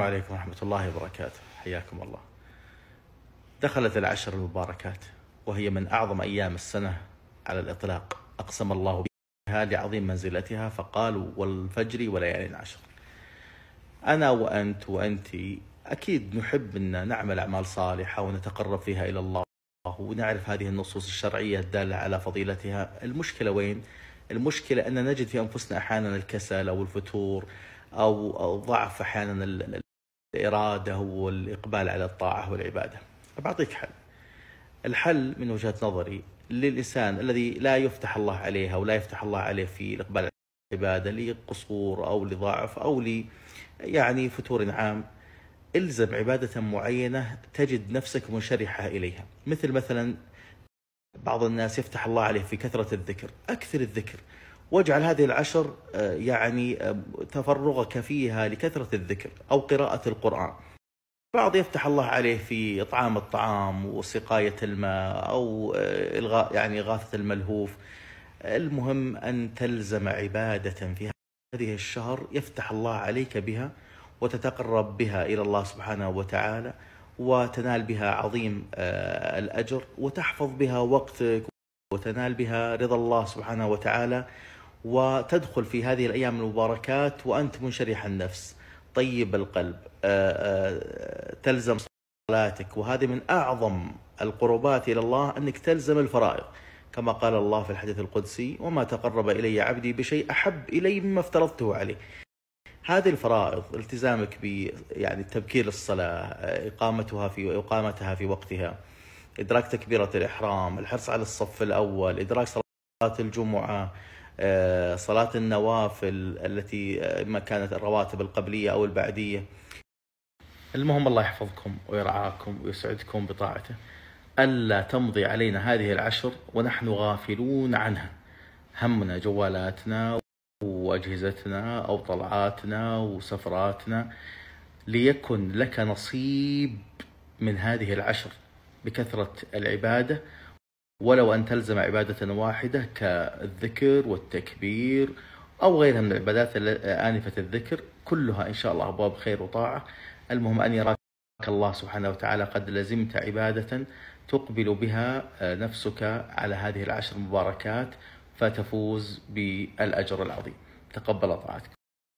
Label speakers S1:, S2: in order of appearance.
S1: السلام
S2: عليكم ورحمة الله وبركاته حياكم الله دخلت العشر المباركات وهي من أعظم أيام السنة على الإطلاق أقسم الله بها لعظيم منزلتها فقال والفجر وليالي العشر أنا وأنت وأنت أكيد نحب أن نعمل أعمال صالحة ونتقرب فيها إلى الله ونعرف هذه النصوص الشرعية الدالة على فضيلتها المشكلة وين؟ المشكلة أن نجد في أنفسنا أحيانا الكسل أو الفتور أو ضعف أحيانا الإرادة والإقبال على الطاعة والعبادة أعطيك حل الحل من وجهة نظري للإنسان الذي لا يفتح الله عليه أو لا يفتح الله عليه في الإقبال على العبادة لقصور أو لضعف أو ل يعني فتور عام الزم عبادة معينة تجد نفسك منشرحة إليها مثل مثلا بعض الناس يفتح الله عليه في كثرة الذكر أكثر الذكر واجعل هذه العشر آه، يعني آه، تفرغك فيها لكثرة الذكر أو قراءة القرآن بعض يفتح الله عليه في إطعام الطعام وسقاية الماء أو آه، إلغاء يعني إغاثة الملهوف المهم أن تلزم عبادة في هذه الشهر يفتح الله عليك بها وتتقرب بها إلى الله سبحانه وتعالى وتنال بها عظيم الأجر وتحفظ بها وقتك وتنال بها رضا الله سبحانه وتعالى وتدخل في هذه الأيام المباركات وأنت منشرح النفس طيب القلب آه، آه، تلزم صلاتك وهذه من أعظم القربات إلى الله أنك تلزم الفرائض كما قال الله في الحديث القدسي وما تقرب إلي عبدي بشيء أحب إلي مما افترضته عليه هذه الفرائض التزامك ب يعني التبكير للصلاة آه، إقامتها في إقامتها في وقتها إدراك تكبيرة الإحرام الحرص على الصف الأول إدراك صلاة الجمعة آه، صلاة النوافل التي آه، إما كانت الرواتب القبلية أو البعدية المهم الله يحفظكم ويرعاكم ويسعدكم بطاعته ألا تمضي علينا هذه العشر ونحن غافلون عنها همنا جوالاتنا وأجهزتنا أو طلعاتنا وسفراتنا ليكن لك نصيب من هذه العشر بكثرة العبادة ولو أن تلزم عبادة واحدة كالذكر والتكبير أو غيرها من العبادات آنفة الذكر كلها إن شاء الله أبواب خير وطاعة المهم أن يراك الله سبحانه وتعالى قد لزمت عبادة تقبل بها آه، نفسك على هذه العشر المباركات فتفوز بالأجر العظيم تقبل طاعتك